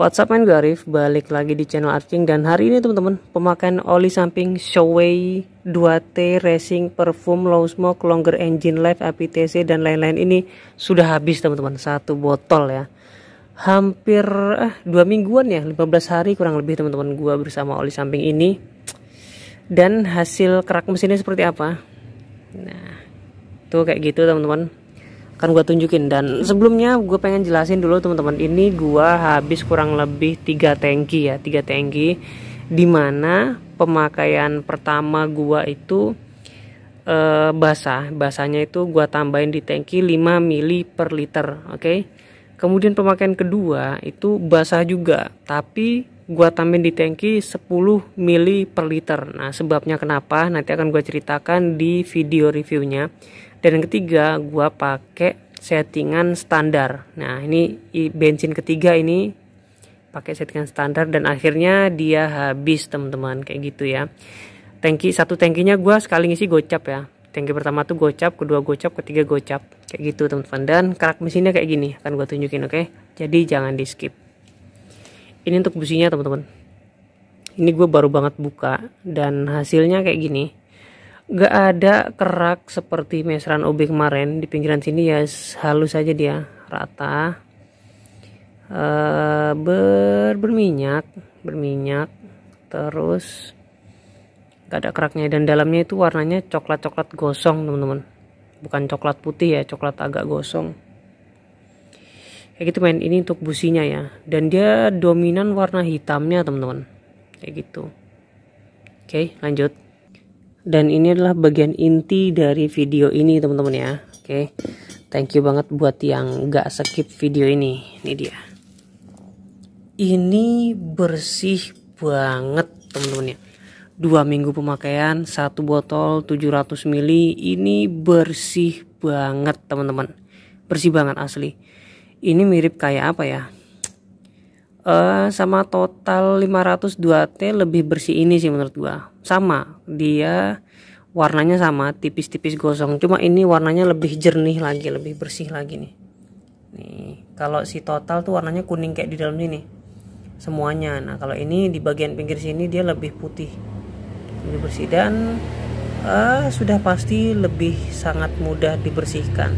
WhatsApp up man gue Arif balik lagi di channel Arching dan hari ini teman-teman pemakaian oli samping Showway 2T Racing Perfume Low Smoke Longer Engine Life APTC dan lain-lain ini sudah habis teman-teman satu botol ya hampir eh, dua mingguan ya 15 hari kurang lebih teman-teman gue bersama oli samping ini dan hasil kerak mesinnya seperti apa nah tuh kayak gitu teman-teman akan gue tunjukin dan hmm. sebelumnya gue pengen jelasin dulu teman-teman ini gue habis kurang lebih tiga tangki ya tiga tangki dimana pemakaian pertama gue itu e, basah basahnya itu gue tambahin di tangki 5 mili per liter oke okay? kemudian pemakaian kedua itu basah juga tapi gua tambahin di tangki 10 mili per liter nah sebabnya kenapa nanti akan gue ceritakan di video reviewnya dan yang ketiga gua pakai settingan standar nah ini bensin ketiga ini pakai settingan standar dan akhirnya dia habis teman-teman kayak gitu ya tangki satu tangkinya gua sekali ngisi gocap ya tangki pertama tuh gocap kedua gocap ketiga gocap kayak gitu teman-teman dan kerak mesinnya kayak gini akan gue tunjukin oke okay? jadi jangan di skip ini untuk businya teman-teman ini gue baru banget buka dan hasilnya kayak gini gak ada kerak seperti mesran OB kemarin di pinggiran sini ya halus saja dia rata eh, ber berminyak berminyak terus gak ada keraknya dan dalamnya itu warnanya coklat coklat gosong teman-teman bukan coklat putih ya coklat agak gosong kayak gitu main ini untuk businya ya dan dia dominan warna hitamnya teman-teman kayak gitu oke lanjut dan ini adalah bagian inti dari video ini teman-teman ya oke okay. thank you banget buat yang gak skip video ini ini dia ini bersih banget teman-teman ya dua minggu pemakaian satu botol 700 ml ini bersih banget teman-teman bersih banget asli ini mirip kayak apa ya uh, sama total 502T lebih bersih ini sih menurut gua. Sama, dia warnanya sama, tipis-tipis gosong. Cuma ini warnanya lebih jernih lagi, lebih bersih lagi nih. Nih, kalau si total tuh warnanya kuning kayak di dalam sini. Semuanya. Nah, kalau ini di bagian pinggir sini dia lebih putih. Lebih bersih dan uh, sudah pasti lebih sangat mudah dibersihkan.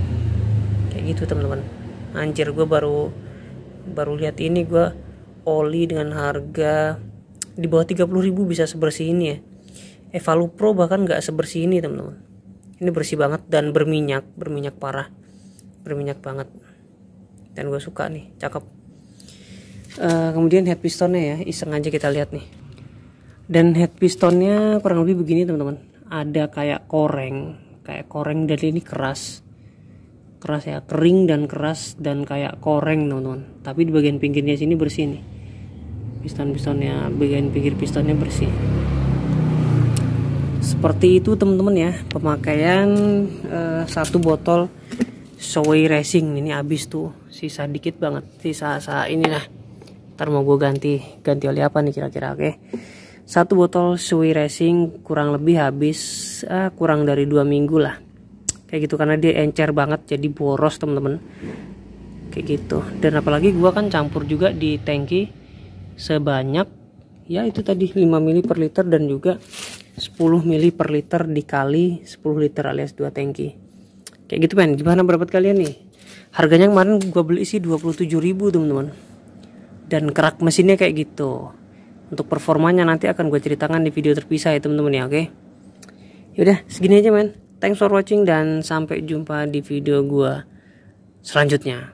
Kayak gitu, teman-teman. Anjir, gue baru baru lihat ini gue oli dengan harga di bawah 30.000 bisa sebersih ini ya Pro bahkan nggak sebersih ini teman-teman ini bersih banget dan berminyak berminyak parah berminyak banget dan gue suka nih cakep uh, kemudian head pistonnya ya iseng aja kita lihat nih dan head pistonnya kurang lebih begini teman-teman ada kayak koreng kayak koreng dan ini keras keras ya kering dan keras dan kayak koreng teman-teman tapi di bagian pinggirnya sini bersih nih piston-pistonnya bagian pinggir pistonnya bersih seperti itu teman-teman ya pemakaian uh, satu botol Soy Racing ini habis tuh sisa dikit banget sisa sa ini lah ntar mau gue ganti ganti oli apa nih kira-kira oke okay? satu botol Soy Racing kurang lebih habis uh, kurang dari dua minggu lah kayak gitu karena dia encer banget jadi boros teman-teman kayak gitu dan apalagi gue kan campur juga di tangki sebanyak ya itu tadi 5 mili per liter dan juga 10 mili per liter dikali 10 liter alias 2 tangki kayak gitu men gimana berapa kalian nih harganya kemarin gue beli sih 27.000 teman-teman dan kerak mesinnya kayak gitu untuk performanya nanti akan gue ceritakan di video terpisah ya teman-teman ya oke okay? yaudah segini aja men thanks for watching dan sampai jumpa di video gue selanjutnya